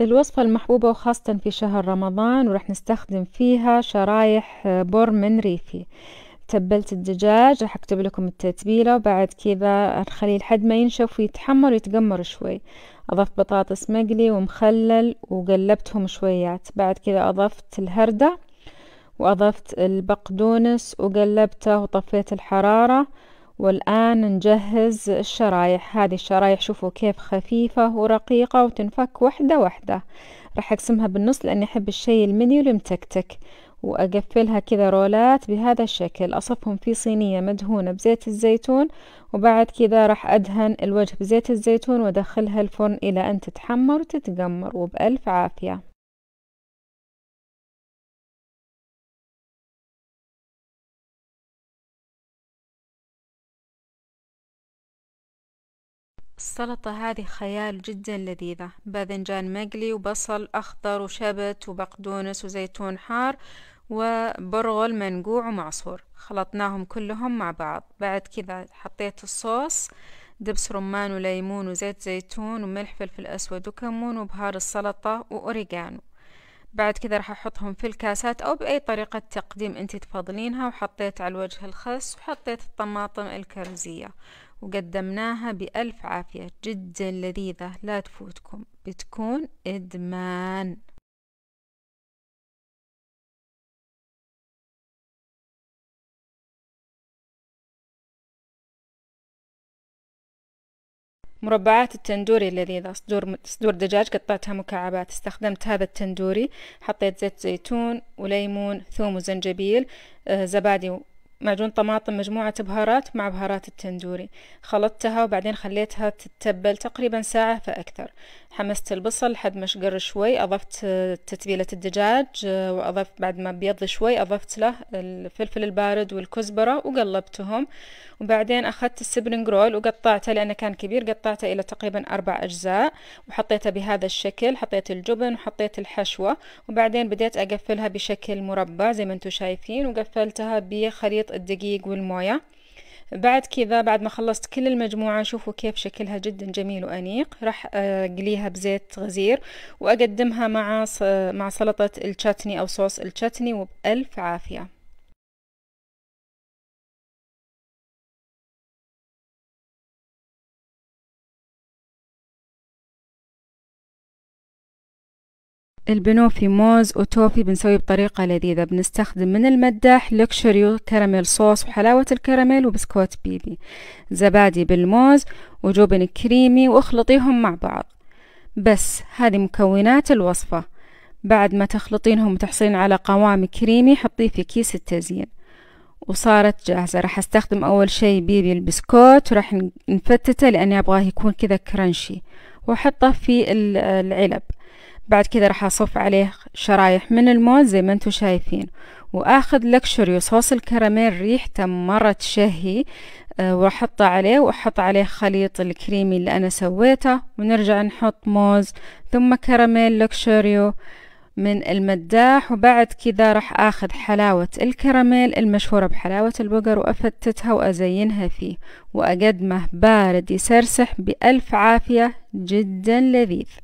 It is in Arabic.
الوصفة المحبوبة وخاصة في شهر رمضان ورح نستخدم فيها شرايح بر من ريفي تبلت الدجاج راح اكتب لكم التتبيلة وبعد كذا نخليه لحد ما ينشف ويتحمر ويتقمر شوي اضفت بطاطس مقلي ومخلل وقلبتهم شويات بعد كذا اضفت الهردة واضفت البقدونس وقلبته وطفيت الحرارة والآن نجهز الشرايح هذه الشرايح شوفوا كيف خفيفة ورقيقة وتنفك واحدة واحدة راح أقسمها بالنص لأني أحب الشي المني والمتكتك وأقفلها كذا رولات بهذا الشكل أصفهم في صينية مدهونة بزيت الزيتون وبعد كذا راح أدهن الوجه بزيت الزيتون وأدخلها الفرن إلى أن تتحمر وتتقمر وبألف عافية السلطة هذه خيال جدا لذيذة باذنجان مقلي وبصل أخضر وشبت وبقدونس وزيتون حار وبرغل منقوع ومعصور خلطناهم كلهم مع بعض بعد كذا حطيت الصوص دبس رمان وليمون وزيت زيتون وملح فلفل أسود وكمون وبهار السلطة وأوريجانو بعد كذا راح احطهم في الكاسات او باي طريقة تقديم انت تفضلينها وحطيت على الوجه الخس وحطيت الطماطم الكرزية وقدمناها بألف عافية جدا لذيذة لا تفوتكم بتكون إدمان مربعات التندوري اللذيذة صدور, صدور دجاج قطعتها مكعبات استخدمت هذا التندوري حطيت زيت زيتون وليمون ثوم وزنجبيل آه، زبادي معجون طماطم مجموعة بهارات مع بهارات التندوري خلطتها وبعدين خليتها تتبل تقريبا ساعة فأكثر حمست البصل لحد ما شقر شوي أضفت تتبيلة الدجاج وأضفت بعد ما بيض شوي أضفت له الفلفل البارد والكزبرة وقلبتهم وبعدين أخذت السبرنج رول وقطعته لأنه كان كبير قطعته إلى تقريبا أربع أجزاء وحطيته بهذا الشكل حطيت الجبن وحطيت الحشوة وبعدين بديت أقفلها بشكل مربع زي ما انتم شايفين وقفلتها بخليط الدقيق والموية بعد كذا بعد ما خلصت كل المجموعة شوفوا كيف شكلها جدا جميل وأنيق راح أقليها بزيت غزير وأقدمها مع مع سلطة الشاتني أو صوص الشاتني وبألف عافية البنوفي موز وتوفي بنسويه بطريقة لذيذة بنستخدم من المداح لكشري كراميل صوص وحلاوة الكراميل وبسكوت بيبي زبادي بالموز وجبن كريمي واخلطيهم مع بعض بس هذه مكونات الوصفة بعد ما تخلطينهم وتحصلين على قوام كريمي حطيه في كيس التزيين وصارت جاهزة راح استخدم أول شي بيبي البسكوت وراح نفتته لأني أبغاه يكون كذا كرنشي وأحطه في العلب بعد كذا راح اصف عليه شرايح من الموز زي ما انتم شايفين واخذ لكشوري صوص الكراميل ريحته مره تشهي أه واحطه عليه واحط عليه خليط الكريمي اللي انا سويته ونرجع نحط موز ثم كراميل لكشوريو من المداح وبعد كذا راح اخذ حلاوة الكراميل المشهورة بحلاوة البقر وافتتها وازينها فيه واقدمه بارد يسرسح بألف عافية جدا لذيذ